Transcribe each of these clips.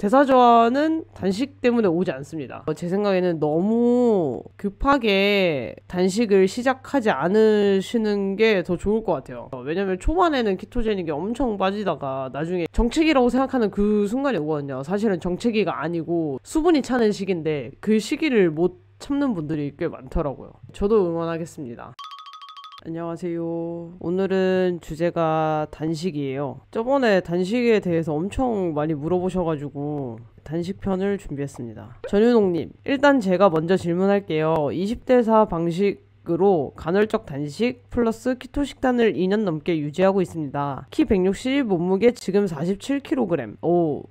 대사전은 단식 때문에 오지 않습니다. 어, 제 생각에는 너무 급하게 단식을 시작하지 않으시는 게 더 좋을 것 같아요. 어, 왜냐면 초반에는 키토제닉이 엄청 빠지다가 나중에 정체기라고 생각하는 그 순간이 오거든요. 사실은 정체기가 아니고 수분이 차는 시기인데 그 시기를 못 참는 분들이 꽤 많더라고요. 저도 응원하겠습니다. 안녕하세요. 오늘은 주제가 단식이에요. 저번에 단식에 대해서 엄청 많이 물어보셔가지고 단식편을 준비했습니다. 전유농님, 일단 제가 먼저 질문할게요. 20대 사 방식 식으로 간헐적 단식 플러스 키토 식단을 2년 넘게 유지하고 있습니다. 키 160, 몸무게 지금 47kg. 오,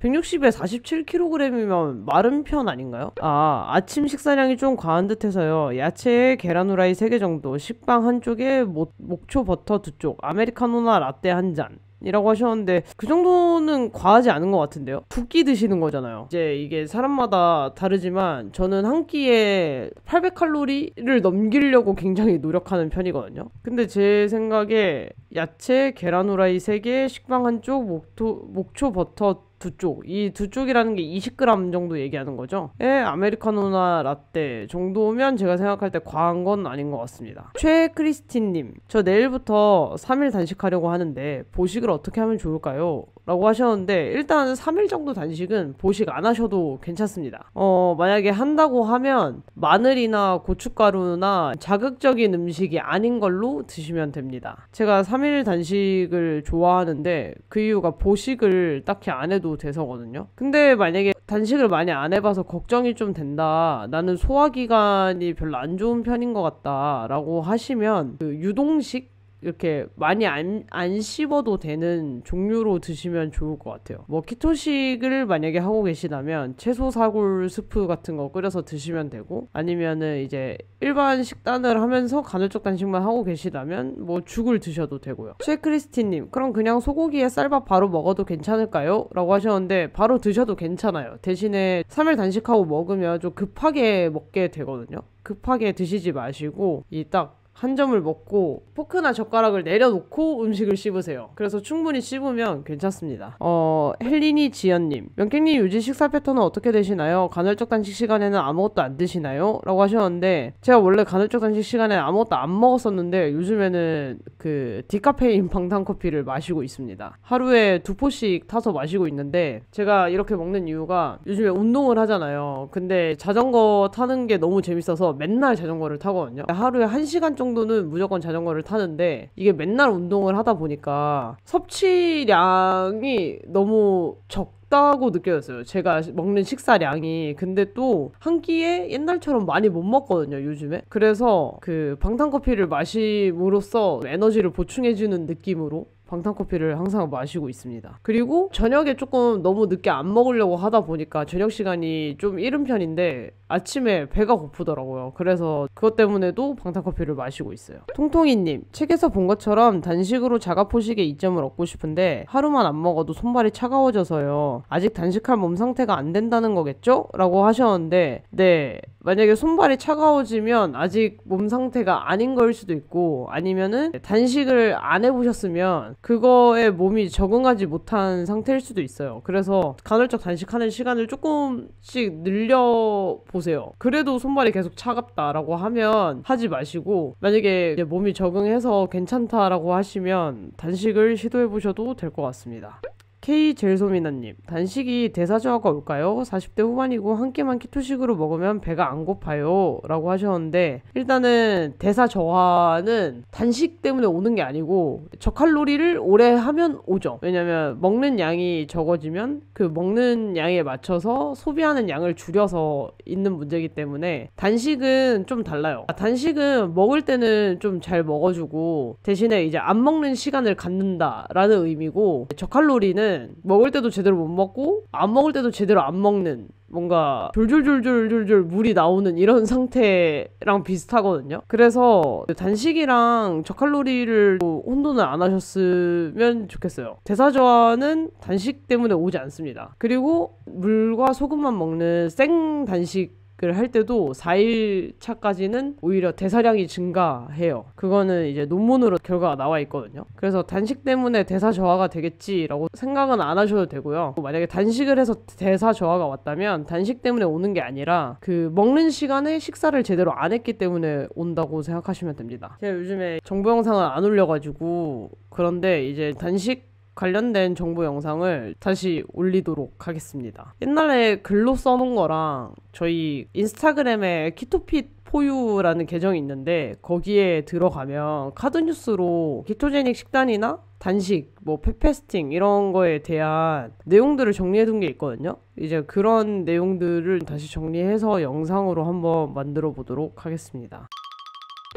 160에 47kg이면 마른 편 아닌가요? 아, 아침 식사량이 좀 과한 듯해서요. 야채에 계란 후라이 3개 정도, 식빵 한쪽에 목, 목초 버터 두쪽 아메리카노나 라떼 한 잔. 이라고 하셨는데 그 정도는 과하지 않은 것 같은데요 두 끼 드시는 거잖아요 이제 이게 사람마다 다르지만 저는 한 끼에 800칼로리를 넘기려고 굉장히 노력하는 편이거든요 근데 제 생각에 야채, 계란 후라이 3개, 식빵 한쪽, 목토, 목초 버터 2 쪽. 이2 쪽이라는 게 20g 정도 얘기하는 거죠. 에, 예, 아메리카노나 라떼 정도면 제가 생각할 때 과한 건 아닌 것 같습니다. 최크리스틴님, 저 내일부터 3일 단식하려고 하는데 보식을 어떻게 하면 좋을까요? 라고 하셨는데 일단 3일 정도 단식은 보식 안 하셔도 괜찮습니다. 어 만약에 한다고 하면 마늘이나 고춧가루나 자극적인 음식이 아닌 걸로 드시면 됩니다. 제가 3일 단식을 좋아하는데 그 이유가 보식을 딱히 안 해도 돼서거든요. 근데 만약에 단식을 많이 안 해봐서 걱정이 좀 된다. 나는 소화기관이 별로 안 좋은 편인 것 같다. 라고 하시면 그 유동식 이렇게 많이 안, 안 씹어도 되는 종류로 드시면 좋을 것 같아요. 뭐 키토식을 만약에 하고 계시다면 채소 사골 스프 같은 거 끓여서 드시면 되고 아니면은 이제 일반 식단을 하면서 간헐적 단식만 하고 계시다면 뭐 죽을 드셔도 되고요. 최크리스티님 그럼 그냥 소고기에 쌀밥 바로 먹어도 괜찮을까요? 라고 하셨는데 바로 드셔도 괜찮아요. 대신에 3일 단식하고 먹으면 좀 급하게 먹게 되거든요. 급하게 드시지 마시고 이딱 한 점을 먹고 포크나 젓가락을 내려놓고 음식을 씹으세요. 그래서 충분히 씹으면 괜찮습니다. 어, 헬리니 지연님. 명객님 유지 식사 패턴은 어떻게 되시나요? 간헐적 단식 시간에는 아무것도 안 드시나요? 라고 하셨는데 제가 원래 간헐적 단식 시간에 아무것도 안 먹었었는데 요즘에는 그 디카페인 방탄 커피를 마시고 있습니다. 하루에 두 포씩 타서 마시고 있는데 제가 이렇게 먹는 이유가 요즘에 운동을 하잖아요. 근데 자전거 타는 게 너무 재밌어서 맨날 자전거를 타거든요. 하루에 한 시간 정도 정도는 무조건 자전거를 타는데 이게 맨날 운동을 하다 보니까 섭취량이 너무 적다고 느껴졌어요. 제가 먹는 식사량이. 근데 또 한 끼에 옛날처럼 많이 못 먹거든요, 요즘에. 그래서 그 방탄커피를 마심으로써 에너지를 보충해주는 느낌으로 방탄커피를 항상 마시고 있습니다. 그리고 저녁에 조금 너무 늦게 안 먹으려고 하다 보니까 저녁 시간이 좀 이른 편인데 아침에 배가 고프더라고요. 그래서 그것 때문에도 방탄커피를 마시고 있어요. 통통이님, 책에서 본 것처럼 단식으로 자가포식에 이점을 얻고 싶은데 하루만 안 먹어도 손발이 차가워져서요. 아직 단식할 몸 상태가 안 된다는 거겠죠? 라고 하셨는데, 네. 만약에 손발이 차가워지면 아직 몸 상태가 아닌 걸 수도 있고 아니면은 단식을 안 해보셨으면 그거에 몸이 적응하지 못한 상태일 수도 있어요. 그래서 간헐적 단식하는 시간을 조금씩 늘려보 보세요. 그래도 손발이 계속 차갑다라고 하면 하지 마시고 만약에 몸이 적응해서 괜찮다라고 하시면 단식을 시도해 보셔도 될 것 같습니다. K 젤소미나님 단식이 대사저하가 올까요? 40대 후반이고 한 끼만 키토식으로 먹으면 배가 안 고파요 라고 하셨는데 일단은 대사저하는 단식 때문에 오는 게 아니고 저칼로리를 오래 하면 오죠 왜냐면 먹는 양이 적어지면 그 먹는 양에 맞춰서 소비하는 양을 줄여서 있는 문제이기 때문에 단식은 좀 달라요 아, 단식은 먹을 때는 좀 잘 먹어주고 대신에 이제 안 먹는 시간을 갖는다라는 의미고 저칼로리는 보면 먹을 때도 제대로 못 먹고 안 먹을 때도 제대로 안 먹는 뭔가 줄줄줄줄줄 물이 나오는 이런 상태랑 비슷하거든요. 그래서 그 단식이랑 저칼로리를 혼돈을 안 하셨으면 좋겠어요. 대사저하는 단식 때문에 오지 않습니다. 그리고 물과 소금만 먹는 생 단식 할 때도 4일 차까지는 오히려 대사량이 증가해요. 그거는 이제 논문으로 결과가 나와 있거든요. 그래서 단식 때문에 대사 저하가 되겠지라고 생각은 안 하셔도 되고요. 만약에 단식을 해서 대사 저하가 왔다면 단식 때문에 오는 게 아니라 그 먹는 시간에 식사를 제대로 안 했기 때문에 온다고 생각하시면 됩니다. 제가 요즘에 정보 영상을 안 올려가지고 그런데 이제 단식 관련된 정보 영상을 다시 올리도록 하겠습니다. 옛날에 글로 써놓은 거랑 저희 인스타그램에 키토핏 포유라는 계정이 있는데 거기에 들어가면 카드뉴스로 키토제닉 식단이나 단식, 뭐 페페스팅 이런 거에 대한 내용들을 정리해둔 게 있거든요. 이제 그런 내용들을 다시 정리해서 영상으로 한번 만들어 보도록 하겠습니다.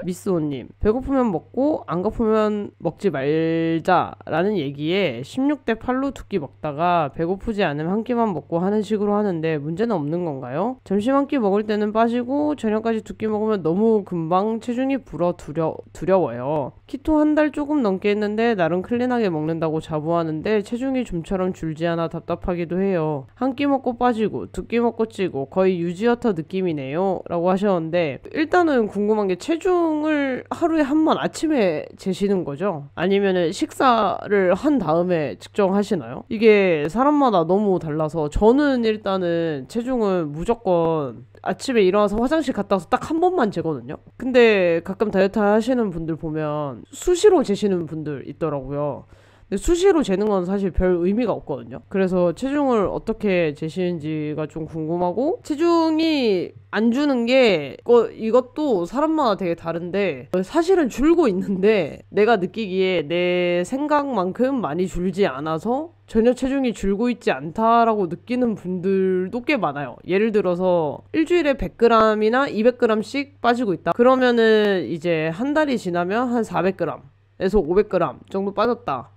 미스호님 배고프면 먹고 안 고프면 먹지 말자라는 얘기에 16대 8로 두 끼 먹다가 배고프지 않으면 한 끼만 먹고 하는 식으로 하는데 문제는 없는 건가요? 점심 한 끼 먹을 때는 빠지고 저녁까지 두 끼 먹으면 너무 금방 체중이 불어 두려, 두려워요. 키토 한 달 조금 넘게 했는데 나름 클린하게 먹는다고 자부하는데 체중이 좀처럼 줄지 않아 답답하기도 해요. 한 끼 먹고 빠지고 두 끼 먹고 찌고 거의 유지어터 느낌이네요 라고 하셨는데 일단은 궁금한 게 체중 운동을 하루에 한 번 아침에 재시는 거죠? 아니면 식사를 한 다음에 측정하시나요? 이게 사람마다 너무 달라서 저는 일단은 체중은 무조건 아침에 일어나서 화장실 갔다 와서 딱 한 번만 재거든요. 근데 가끔 다이어트 하시는 분들 보면 수시로 재시는 분들 있더라고요. 수시로 재는 건 사실 별 의미가 없거든요. 그래서 체중을 어떻게 재시는지가 좀 궁금하고 체중이 안 주는 게 이것도 사람마다 되게 다른데 사실은 줄고 있는데 내가 느끼기에 내 생각만큼 많이 줄지 않아서 전혀 체중이 줄고 있지 않다라고 느끼는 분들도 꽤 많아요. 예를 들어서 일주일에 100g이나 200g씩 빠지고 있다. 그러면은 이제 한 달이 지나면 한 400g 에서 500g 정도 빠졌다.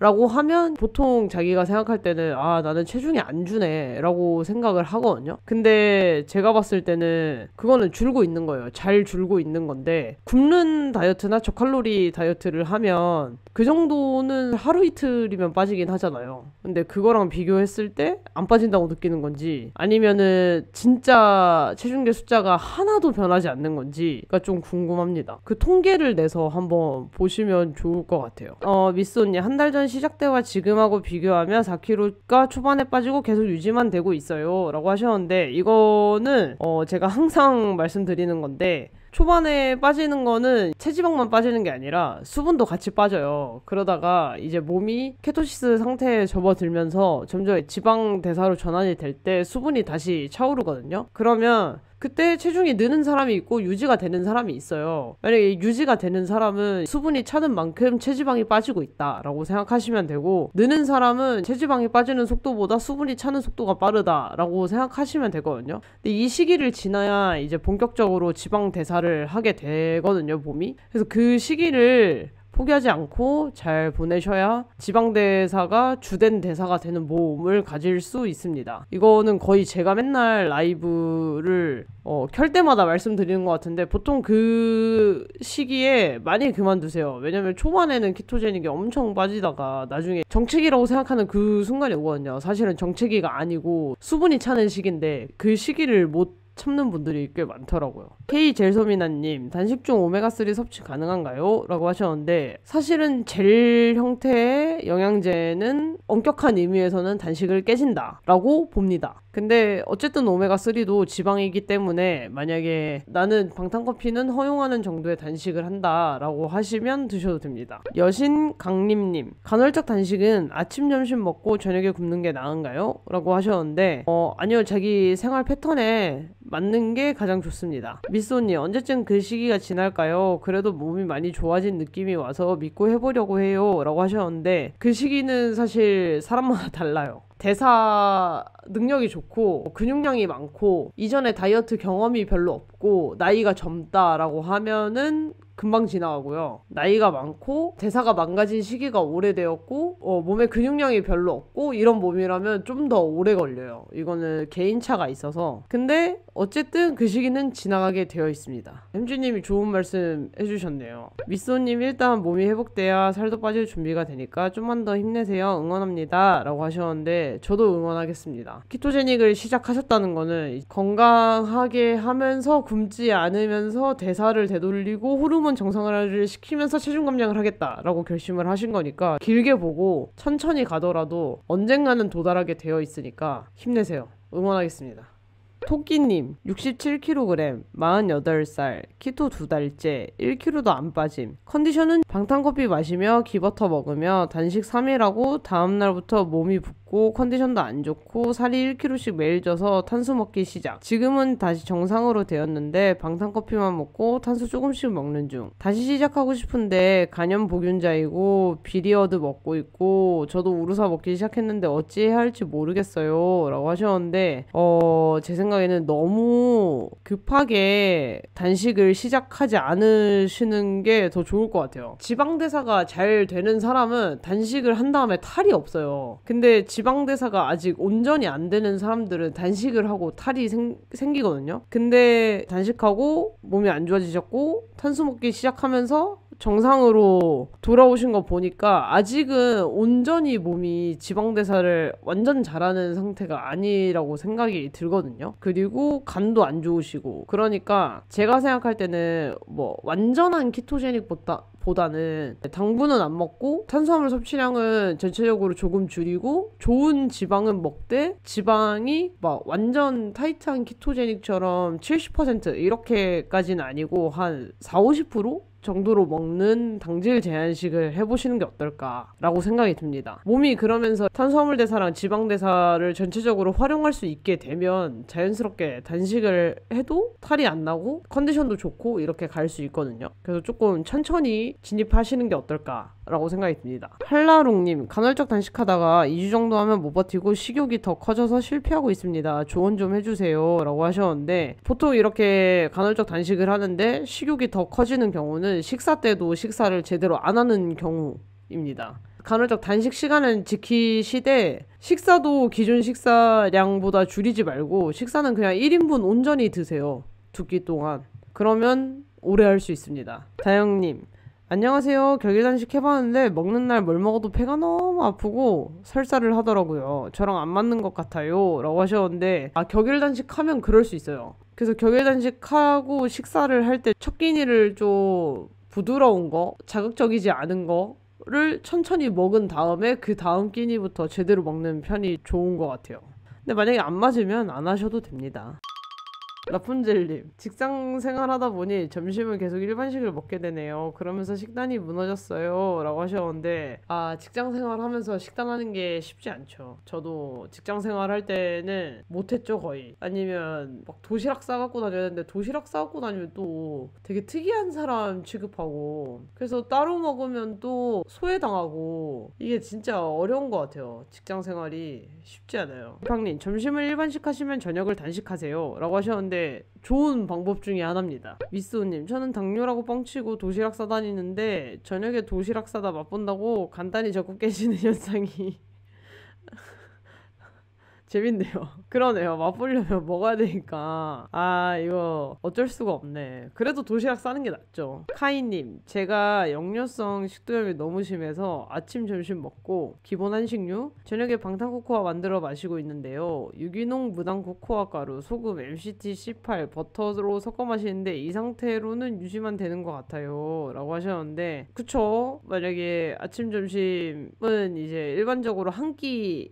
라고 하면 보통 자기가 생각할 때는 아 나는 체중이 안 주네 라고 생각을 하거든요 근데 제가 봤을 때는 그거는 줄고 있는 거예요 잘 줄고 있는 건데 굶는 다이어트나 저칼로리 다이어트를 하면 그 정도는 하루 이틀이면 빠지긴 하잖아요 근데 그거랑 비교했을 때 안 빠진다고 느끼는 건지 아니면은 진짜 체중계 숫자가 하나도 변하지 않는 건지가 좀 궁금합니다 그 통계를 내서 한번 보시면 좋을 것 같아요 어 미스 언니 한달전 시작 때와 지금하고 비교하면 4kg가 초반에 빠지고 계속 유지만 되고 있어요 라고 하셨는데 이거는 어 제가 항상 말씀드리는 건데 초반에 빠지는 거는 체지방만 빠지는 게 아니라 수분도 같이 빠져요. 그러다가 이제 몸이 케토시스 상태에 접어들면서 점점 지방 대사로 전환이 될 때 수분이 다시 차오르거든요. 그러면 그때 체중이 느는 사람이 있고 유지가 되는 사람이 있어요. 만약에 유지가 되는 사람은 수분이 차는 만큼 체지방이 빠지고 있다라고 생각하시면 되고 느는 사람은 체지방이 빠지는 속도보다 수분이 차는 속도가 빠르다라고 생각하시면 되거든요. 근데 이 시기를 지나야 이제 본격적으로 지방 대사를 하게 되거든요, 몸이. 그래서 그 시기를 포기하지 않고 잘 보내셔야 지방대사가 주된 대사가 되는 몸을 가질 수 있습니다. 이거는 거의 제가 맨날 라이브를 어, 켤 때마다 말씀드리는 것 같은데 보통 그 시기에 많이 그만두세요. 왜냐면 초반에는 키토제닉이 엄청 빠지다가 나중에 정체기라고 생각하는 그 순간이 오거든요. 사실은 정체기가 아니고 수분이 차는 시기인데 그 시기를 못 참는 분들이 꽤 많더라고요. K 젤소미나님 단식 중 오메가3 섭취 가능한가요? 라고 하셨는데 사실은 젤 형태의 영양제는 엄격한 의미에서는 단식을 깨진다라고 봅니다. 근데 어쨌든 오메가3도 지방이기 때문에 만약에 나는 방탄커피는 허용하는 정도의 단식을 한다라고 하시면 드셔도 됩니다. 여신 강림님 간헐적 단식은 아침 점심 먹고 저녁에 굶는 게 나은가요? 라고 하셨는데 어 아니요 자기 생활 패턴에 맞는 게 가장 좋습니다. 미소님 언제쯤 그 시기가 지날까요? 그래도 몸이 많이 좋아진 느낌이 와서 믿고 해보려고 해요 라고 하셨는데 그 시기는 사실 사람마다 달라요. 대사 능력이 좋고 근육량이 많고 이전에 다이어트 경험이 별로 없고 나이가 젊다라고 하면은 금방 지나가고요. 나이가 많고 대사가 망가진 시기가 오래되었고 어, 몸에 근육량이 별로 없고 이런 몸이라면 좀 더 오래 걸려요. 이거는 개인차가 있어서 근데 어쨌든 그 시기는 지나가게 되어 있습니다. 햄주님이 좋은 말씀 해주셨네요. 미소님 일단 몸이 회복돼야 살도 빠질 준비가 되니까 좀만 더 힘내세요. 응원합니다. 라고 하셨는데 저도 응원하겠습니다. 키토제닉을 시작하셨다는 거는 건강하게 하면서 굶지 않으면서 대사를 되돌리고 호르몬 정상화를 시키면서 체중 감량을 하겠다라고 결심을 하신 거니까 길게 보고 천천히 가더라도 언젠가는 도달하게 되어 있으니까 힘내세요. 응원하겠습니다. 토끼님 67kg 48살 키토 두 달째 1kg도 안 빠짐 컨디션은 방탄커피 마시며 기버터 먹으며 단식 3일 하고 다음날부터 몸이 붓고 없고 컨디션도 안 좋고 살이 1kg씩 매일 쪄서 탄수 먹기 시작. 지금은 다시 정상으로 되었는데 방탄 커피만 먹고 탄수 조금씩 먹는 중. 다시 시작하고 싶은데 간염 복균자이고 비리어드 먹고 있고 저도 우루사 먹기 시작했는데 어찌해야 할지 모르겠어요라고 하셨는데 어 제 생각에는 너무 급하게 단식을 시작하지 않으시는 게 더 좋을 것 같아요. 지방 대사가 잘 되는 사람은 단식을 한 다음에 탈이 없어요. 근데 지 지방대사가 아직 온전히 안 되는 사람들은 단식을 하고 탈이 생, 생기거든요. 근데 단식하고 몸이 안 좋아지셨고 탄수 먹기 시작하면서 정상으로 돌아오신 거 보니까 아직은 온전히 몸이 지방대사를 완전 잘하는 상태가 아니라고 생각이 들거든요. 그리고 간도 안 좋으시고 그러니까 제가 생각할 때는 뭐 완전한 키토제닉보다 보다는 당분은 안 먹고 탄수화물 섭취량은 전체적으로 조금 줄이고 좋은 지방은 먹되 지방이 막 완전 타이트한 키토제닉처럼 70% 이렇게까지는 아니고 한 4, 50% 정도로 먹는 당질 제한식을 해보시는 게 어떨까라고 생각이 듭니다. 몸이 그러면서 탄수화물 대사랑 지방 대사를 전체적으로 활용할 수 있게 되면 자연스럽게 단식을 해도 탈이 안 나고 컨디션도 좋고 이렇게 갈 수 있거든요. 그래서 조금 천천히 진입하시는 게 어떨까라고 생각이 듭니다. 한라롱님 간헐적 단식하다가 2주 정도 하면 못 버티고 식욕이 더 커져서 실패하고 있습니다. 조언 좀 해주세요라고 하셨는데 보통 이렇게 간헐적 단식을 하는데 식욕이 더 커지는 경우는 경우는 식사 때도 식사를 제대로 안 하는 경우입니다. 간헐적 단식 시간은 지키시되 식사도 기준 식사량보다 줄이지 말고 식사는 그냥 1인분 온전히 드세요. 두끼 동안. 그러면 오래 할 수 있습니다. 다영님. 안녕하세요. 결계단식 해봤는데 먹는 날 뭘 먹어도 폐가 너무 아프고 설사를 하더라고요. 저랑 안 맞는 것 같아요. 라고 하셨는데 아 격일단식 하면 그럴 수 있어요. 그래서 격외단식하고 식사를 할 때 첫 끼니를 좀 부드러운 거, 자극적이지 않은 거를 천천히 먹은 다음에 그 다음 끼니부터 제대로 먹는 편이 좋은 것 같아요. 근데 만약에 안 맞으면 안 하셔도 됩니다. 라푼젤님, 직장 생활하다 보니 점심을 계속 일반식을 먹게 되네요. 그러면서 식단이 무너졌어요. 라고 하셨는데, 아, 직장 생활하면서 식단하는 게 쉽지 않죠. 저도 직장 생활할 때는 못했죠, 거의. 아니면 막 도시락 싸갖고 다녀야 되는데, 도시락 싸갖고 다니면 또 되게 특이한 사람 취급하고, 그래서 따로 먹으면 또 소외당하고, 이게 진짜 어려운 것 같아요. 직장 생활이 쉽지 않아요. 팡님, 점심을 일반식 하시면 저녁을 단식하세요. 라고 하셨는데, 좋은 방법 중에 하나입니다. 미스오님, 저는 당뇨라고 뻥치고 도시락 싸다니는데 저녁에 도시락 싸다 맛본다고 간단히 적고 깨지는 현상이 재밌네요. 그러네요. 맛보려면 먹어야 되니까. 아, 이거 어쩔 수가 없네. 그래도 도시락 싸는 게 낫죠. 카이님, 제가 역류성 식도염이 너무 심해서 아침, 점심 먹고 기본 한식류, 저녁에 방탄코코아 만들어 마시고 있는데요. 유기농 무당 코코아 가루, 소금, MCT, C8, 버터로 섞어 마시는데 이 상태로는 유지만 되는 것 같아요. 라고 하셨는데, 그쵸? 만약에 아침, 점심은 이제 일반적으로 한 끼에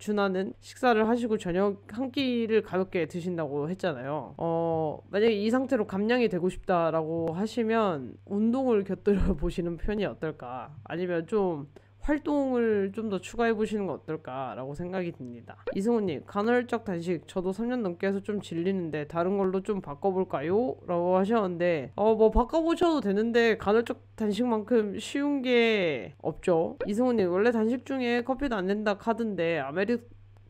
준하는 식사를 하시고 저녁 한 끼를 가볍게 드신다고 했잖아요. 어, 만약에 이 상태로 감량이 되고 싶다라고 하시면 운동을 곁들여 보시는 편이 어떨까? 아니면 좀 활동을 좀 더 추가해 보시는 건 어떨까라고 생각이 듭니다. 이승우님 간헐적 단식 저도 3년 넘게 해서 좀 질리는데 다른 걸로 좀 바꿔볼까요? 라고 하셨는데 어 뭐 바꿔보셔도 되는데 간헐적 단식만큼 쉬운 게 없죠. 이승우님 원래 단식 중에 커피도 안 된다 카던데 아메리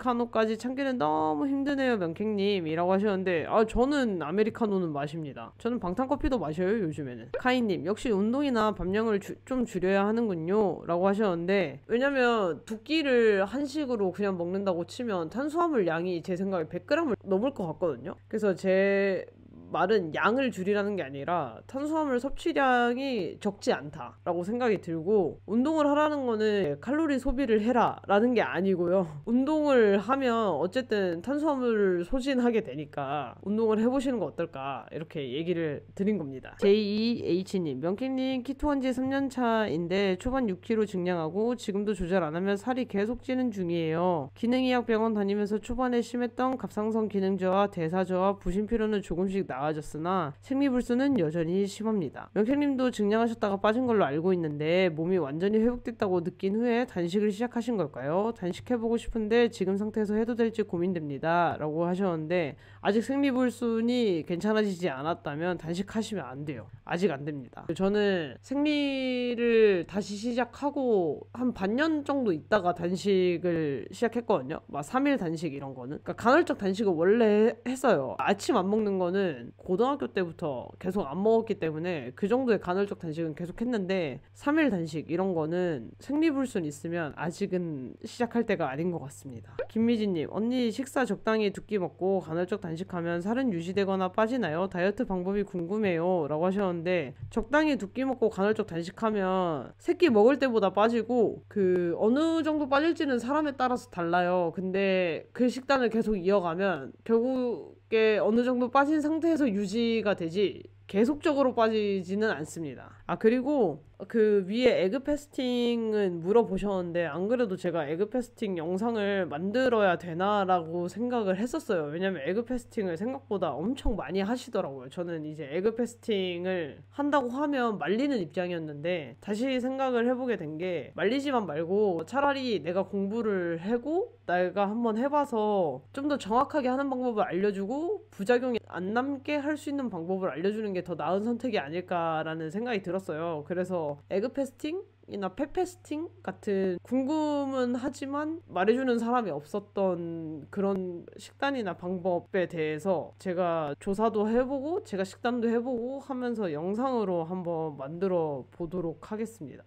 아메리카노까지 참기는 너무 힘드네요 명캥님 이라고 하셨는데 아 저는 아메리카노는 마십니다 저는 방탄커피도 마셔요 요즘에는 카이님 역시 운동이나 밥량을 주, 좀 줄여야 하는군요 라고 하셨는데 왜냐면 두 끼를 한식으로 그냥 먹는다고 치면 탄수화물 양이 제 생각에 100g을 넘을 것 같거든요 그래서 제 말은 양을 줄이라는 게 아니라 탄수화물 섭취량이 적지 않다라고 생각이 들고 운동을 하라는 거는 칼로리 소비를 해라라는 게 아니고요. 운동을 하면 어쨌든 탄수화물을 소진하게 되니까 운동을 해보시는 거 어떨까 이렇게 얘기를 드린 겁니다. JEH님 명키님 키토한 지 3년 차인데 초반 6kg 증량하고 지금도 조절 안 하면 살이 계속 찌는 중이에요. 기능의학 병원 다니면서 초반에 심했던 갑상선 기능 저하, 대사 저하, 부신 피로는 조금씩 나 나아졌으나 생리불순은 여전히 심합니다. 명태님도 증량하셨다가 빠진 걸로 알고 있는데 몸이 완전히 회복됐다고 느낀 후에 단식을 시작하신 걸까요? 단식해보고 싶은데 지금 상태에서 해도 될지 고민됩니다. 라고 하셨는데 아직 생리불순이 괜찮아지지 않았다면 단식하시면 안 돼요. 아직 안 됩니다. 저는 생리를 다시 시작하고 한 반년 정도 있다가 단식을 시작했거든요. 막 3일 단식 이런 거는. 그러니까 간헐적 단식을 원래 했어요. 아침 안 먹는 거는 고등학교 때부터 계속 안 먹었기 때문에 그 정도의 간헐적 단식은 계속 했는데 3일 단식 이런 거는 생리불순 있으면 아직은 시작할 때가 아닌 것 같습니다. 김미진님 언니 식사 적당히 두끼 먹고 간헐적 단식하면 살은 유지되거나 빠지나요? 다이어트 방법이 궁금해요 라고 하셨는데 적당히 두끼 먹고 간헐적 단식하면 새끼 먹을 때보다 빠지고 그 어느 정도 빠질지는 사람에 따라서 달라요. 근데 그 식단을 계속 이어가면 결국 게 어느 정도 빠진 상태에서 유지가 되지 계속적으로 빠지지는 않습니다. 아 그리고 그 위에 에그 패스팅은 물어보셨는데 안 그래도 제가 에그 패스팅 영상을 만들어야 되나라고 생각을 했었어요. 왜냐면 에그 패스팅을 생각보다 엄청 많이 하시더라고요. 저는 이제 에그 패스팅을 한다고 하면 말리는 입장이었는데 다시 생각을 해보게 된 게 말리지만 말고 차라리 내가 공부를 하고 내가 한번 해봐서 좀 더 정확하게 하는 방법을 알려주고 부작용이 안 남게 할 수 있는 방법을 알려주는 게 더 나은 선택이 아닐까라는 생각이 들었어요. 그래서 에그패스팅? 이나 페페스팅 같은 궁금은 하지만 말해주는 사람이 없었던 그런 식단이나 방법에 대해서 제가 조사도 해보고 제가 식단도 해보고 하면서 영상으로 한번 만들어 보도록 하겠습니다.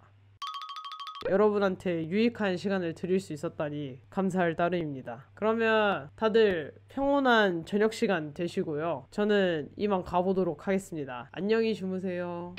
여러분한테 유익한 시간을 드릴 수 있었다니 감사할 따름입니다. 그러면 다들 평온한 저녁 시간 되시고요. 저는 이만 가보도록 하겠습니다. 안녕히 주무세요.